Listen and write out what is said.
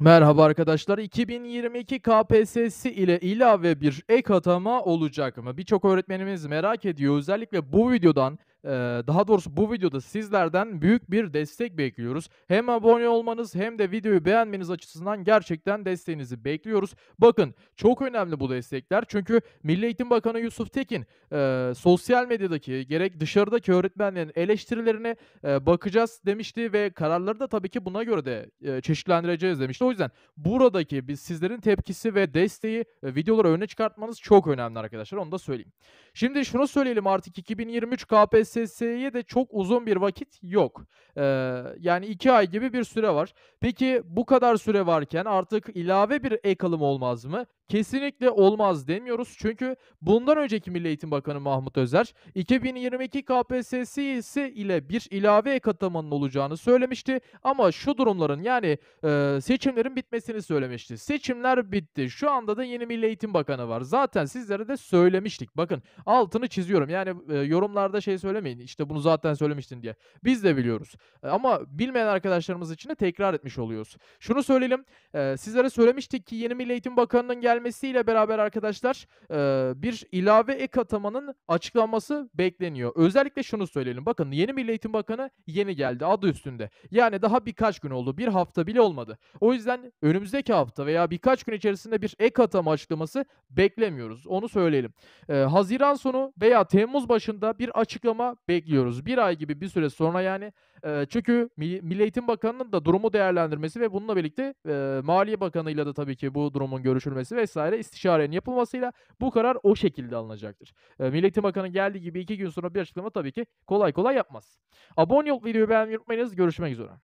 Merhaba arkadaşlar. 2022 KPSS ile ilave bir ek atama olacak mı? Birçok öğretmenimiz merak ediyor. Özellikle bu videodan daha doğrusu bu videoda sizlerden büyük bir destek bekliyoruz. Hem abone olmanız hem de videoyu beğenmeniz açısından gerçekten desteğinizi bekliyoruz. Bakın çok önemli bu destekler çünkü Milli Eğitim Bakanı Yusuf Tekin e, sosyal medyadaki gerek dışarıdaki öğretmenlerin eleştirilerine e, bakacağız demişti ve kararları da tabii ki buna göre de e, çeşitlendireceğiz demişti. O yüzden buradaki biz sizlerin tepkisi ve desteği e, videoları öne çıkartmanız çok önemli arkadaşlar onu da söyleyeyim. Şimdi şunu söyleyelim artık 2023 KPSS ÖSS'ye de çok uzun bir vakit yok. Ee, yani 2 ay gibi bir süre var. Peki bu kadar süre varken artık ilave bir ek alım olmaz mı? kesinlikle olmaz demiyoruz. Çünkü bundan önceki Milli Eğitim Bakanı Mahmut Özer 2022 KPSS'si ile bir ilave katılmanın olacağını söylemişti. Ama şu durumların yani e, seçimlerin bitmesini söylemişti. Seçimler bitti. Şu anda da yeni Milli Eğitim Bakanı var. Zaten sizlere de söylemiştik. Bakın altını çiziyorum. Yani e, yorumlarda şey söylemeyin. İşte bunu zaten söylemiştin diye. Biz de biliyoruz. E, ama bilmeyen arkadaşlarımız için de tekrar etmiş oluyoruz. Şunu söyleyelim. E, sizlere söylemiştik ki yeni Milli Eğitim Bakanı'nın gel gelmesiyle beraber arkadaşlar bir ilave ek atamanın açıklanması bekleniyor. Özellikle şunu söyleyelim. Bakın yeni Milli Eğitim Bakanı yeni geldi adı üstünde. Yani daha birkaç gün oldu. Bir hafta bile olmadı. O yüzden önümüzdeki hafta veya birkaç gün içerisinde bir ek atama açıklaması beklemiyoruz. Onu söyleyelim. Haziran sonu veya Temmuz başında bir açıklama bekliyoruz. Bir ay gibi bir süre sonra yani. çünkü Milli Eğitim Bakanı'nın da durumu değerlendirmesi ve bununla birlikte Maliye Bakanı'yla da tabii ki bu durumun görüşülmesi ve vesaire istişarenin yapılmasıyla bu karar o şekilde alınacaktır. E, Milli Bakanı geldiği gibi iki gün sonra bir açıklama tabii ki kolay kolay yapmaz. Abone ol videoyu beğenmeyi unutmayınız. Görüşmek üzere.